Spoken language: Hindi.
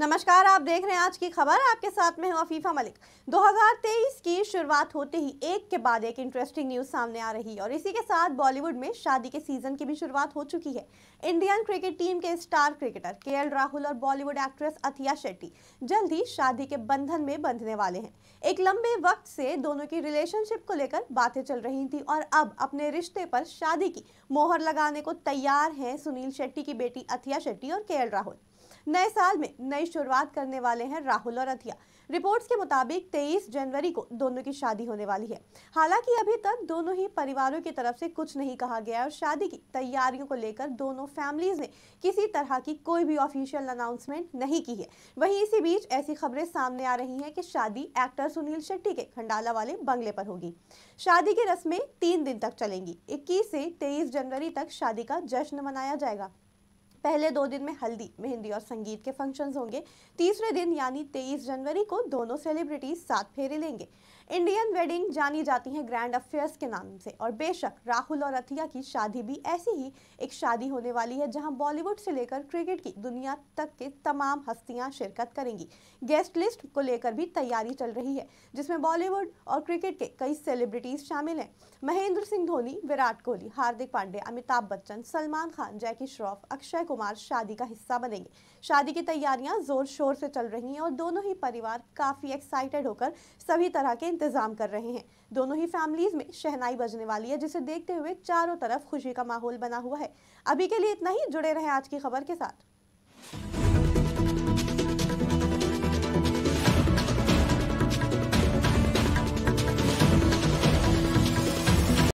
नमस्कार आप देख रहे हैं आज की खबर आपके साथ में हूं अफीफा मलिक 2023 की शुरुआत होते ही एक के बाद एक इंटरेस्टिंग न्यूज सामने आ रही है और इसी के साथ बॉलीवुड में शादी के सीजन की भी शुरुआत हो चुकी है इंडियन क्रिकेट टीम के स्टार क्रिकेटर के राहुल और बॉलीवुड एक्ट्रेस अथिया शेट्टी जल्द ही शादी के बंधन में बंधने वाले हैं एक लंबे वक्त से दोनों की रिलेशनशिप को लेकर बातें चल रही थी और अब अपने रिश्ते पर शादी की मोहर लगाने को तैयार हैं सुनील शेट्टी की बेटी अथिया शेट्टी और के राहुल नए साल में नई शुरुआत करने वाले हैं राहुल और अथिया रिपोर्ट्स के मुताबिक 23 जनवरी को दोनों की शादी होने वाली है हालांकि अभी तक दोनों ही परिवारों की तरफ से कुछ नहीं कहा गया है और शादी की तैयारियों को लेकर दोनों फैमिलीज ने किसी तरह की कोई भी ऑफिशियल अनाउंसमेंट नहीं की है वहीं इसी बीच ऐसी खबरें सामने आ रही हैं कि शादी एक्टर सुनील शेट्टी के खंडाला वाले बंगले पर होगी शादी की रस्में तीन दिन तक चलेंगी इक्कीस से तेईस जनवरी तक शादी का जश्न मनाया जाएगा पहले दो दिन में हल्दी मेहंदी और संगीत के फंक्शंस होंगे तीसरे दिन यानी 23 जनवरी को दोनों सेलिब्रिटीज साथ फेरे लेंगे इंडियन वेडिंग जानी जाती है ग्रैंड अफेयर्स के नाम से और बेशक राहुल और अथिया की शादी भी ऐसी ही एक शादी होने वाली है जहां बॉलीवुड से लेकर क्रिकेट की दुनिया तक के तमाम हस्तियां शिरकत करेंगी गेस्ट लिस्ट को लेकर भी तैयारी चल रही है जिसमें बॉलीवुड और क्रिकेट के कई सेलिब्रिटीज शामिल हैं महेंद्र सिंह धोनी विराट कोहली हार्दिक पांडे अमिताभ बच्चन सलमान खान जैकी श्रॉफ अक्षय कुमार शादी का हिस्सा बनेंगे शादी की तैयारियां जोर शोर से चल रही हैं और दोनों ही परिवार काफ़ी एक्साइटेड होकर सभी तरह के इंतजाम कर रहे हैं दोनों ही फैमिलीज में शहनाई बजने वाली है जिसे देखते हुए चारों तरफ खुशी का माहौल बना हुआ है अभी के लिए इतना ही जुड़े रहे आज की खबर के साथ